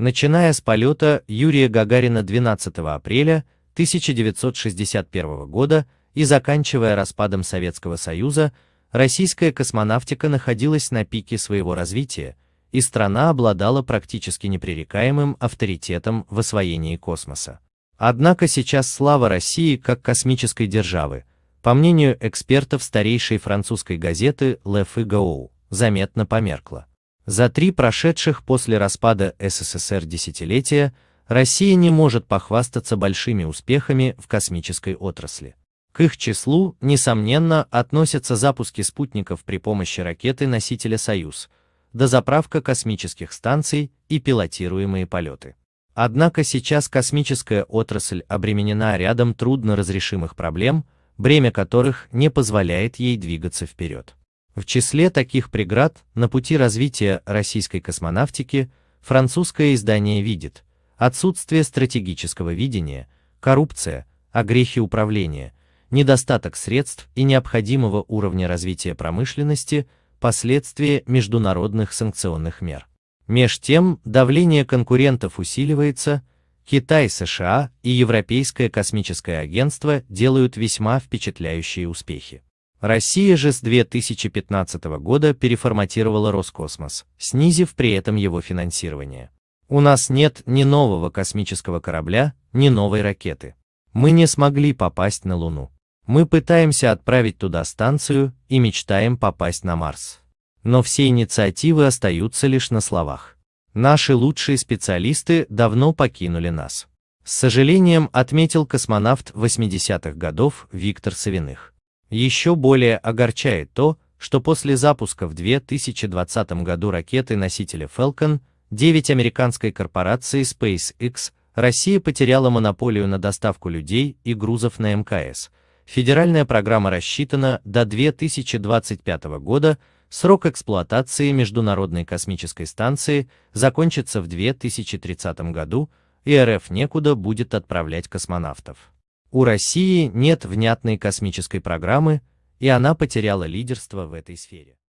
начиная с полета Юрия Гагарина 12 апреля 1961 года и заканчивая распадом Советского Союза, российская космонавтика находилась на пике своего развития, и страна обладала практически непререкаемым авторитетом в освоении космоса. Однако сейчас слава России как космической державы, по мнению экспертов старейшей французской газеты Le Figaro, заметно померкла. За три прошедших после распада СССР десятилетия Россия не может похвастаться большими успехами в космической отрасли. К их числу, несомненно, относятся запуски спутников при помощи ракеты-носителя «Союз», дозаправка космических станций и пилотируемые полеты. Однако сейчас космическая отрасль обременена рядом трудно разрешимых проблем, бремя которых не позволяет ей двигаться вперед. В числе таких преград на пути развития российской космонавтики французское издание видит отсутствие стратегического видения, коррупция, огрехи а управления, недостаток средств и необходимого уровня развития промышленности, последствия международных санкционных мер. Меж тем, давление конкурентов усиливается, Китай, США и Европейское космическое агентство делают весьма впечатляющие успехи. Россия же с 2015 года переформатировала Роскосмос, снизив при этом его финансирование. У нас нет ни нового космического корабля, ни новой ракеты. Мы не смогли попасть на Луну. Мы пытаемся отправить туда станцию и мечтаем попасть на Марс. Но все инициативы остаются лишь на словах. Наши лучшие специалисты давно покинули нас. С сожалением отметил космонавт 80-х годов Виктор Савиных. Еще более огорчает то, что после запуска в 2020 году ракеты-носителя Falcon 9 американской корпорации SpaceX Россия потеряла монополию на доставку людей и грузов на МКС. Федеральная программа рассчитана до 2025 года, срок эксплуатации Международной космической станции закончится в 2030 году, и РФ некуда будет отправлять космонавтов. У России нет внятной космической программы, и она потеряла лидерство в этой сфере.